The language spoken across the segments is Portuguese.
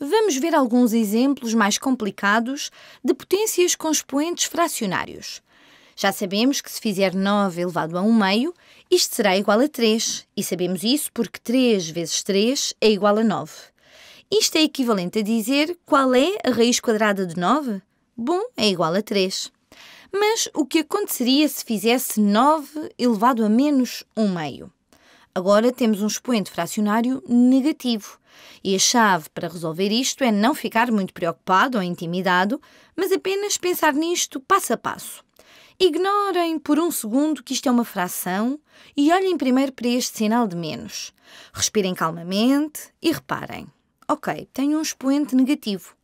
Vamos ver alguns exemplos mais complicados de potências com expoentes fracionários. Já sabemos que se fizer 9 elevado a 1 meio, isto será igual a 3, e sabemos isso porque 3 vezes 3 é igual a 9. Isto é equivalente a dizer qual é a raiz quadrada de 9? Bom, é igual a 3. Mas o que aconteceria se fizesse 9 elevado a menos 1 meio? Agora temos um expoente fracionário negativo. E a chave para resolver isto é não ficar muito preocupado ou intimidado, mas apenas pensar nisto passo a passo. Ignorem por um segundo que isto é uma fração e olhem primeiro para este sinal de menos. Respirem calmamente e reparem. Ok, tenho um expoente negativo.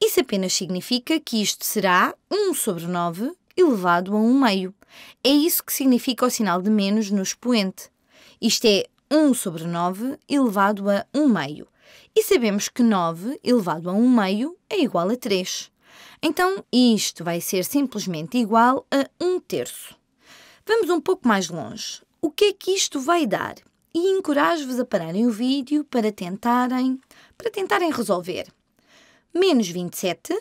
Isso apenas significa que isto será 1 sobre 9 elevado a 1 meio. É isso que significa o sinal de menos no expoente. Isto é 1 sobre 9 elevado a 1 meio. E sabemos que 9 elevado a 1 meio é igual a 3. Então, isto vai ser simplesmente igual a 1 terço. Vamos um pouco mais longe. O que é que isto vai dar? E encorajo-vos a pararem o vídeo para tentarem, para tentarem resolver. Menos 27,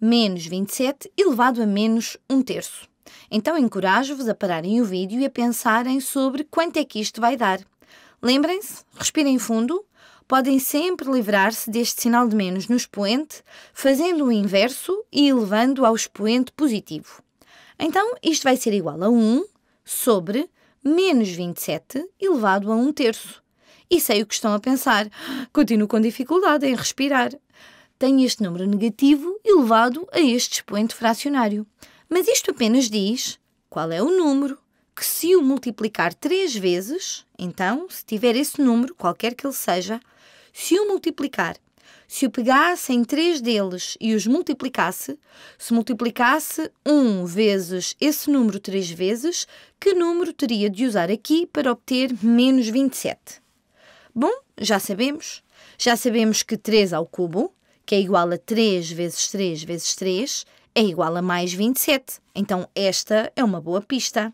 menos 27 elevado a menos 1 terço. Então encorajo-vos a pararem o vídeo e a pensarem sobre quanto é que isto vai dar. Lembrem-se, respirem fundo, podem sempre livrar-se deste sinal de menos no expoente, fazendo o inverso e elevando ao expoente positivo. Então, isto vai ser igual a 1 sobre menos 27 elevado a 1 terço. E sei o que estão a pensar. Continuo com dificuldade em respirar. Tenho este número negativo elevado a este expoente fracionário. Mas isto apenas diz qual é o número que, se o multiplicar três vezes, então, se tiver esse número, qualquer que ele seja, se o multiplicar, se o pegasse em três deles e os multiplicasse, se multiplicasse um vezes esse número três vezes, que número teria de usar aqui para obter menos 27? Bom, já sabemos. Já sabemos que 3 ao cubo, que é igual a 3 vezes 3 vezes 3, é igual a mais 27. Então, esta é uma boa pista.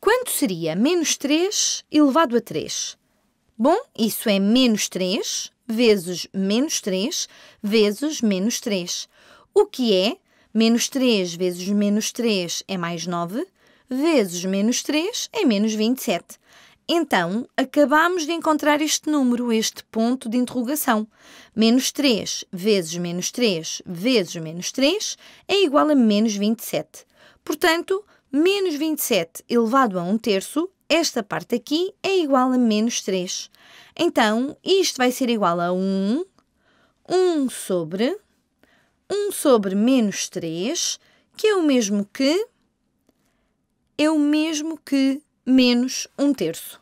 Quanto seria menos 3 elevado a 3? Bom, isso é menos 3 vezes menos 3 vezes menos 3. O que é menos 3 vezes menos 3 é mais 9, vezes menos 3 é menos 27. Então, acabamos de encontrar este número, este ponto de interrogação. Menos 3 vezes menos 3 vezes menos 3 é igual a menos 27. Portanto, menos 27 elevado a 1 terço, esta parte aqui é igual a menos 3. Então, isto vai ser igual a 1, 1 sobre 1 sobre menos 3, que é o mesmo que é o mesmo que menos um terço.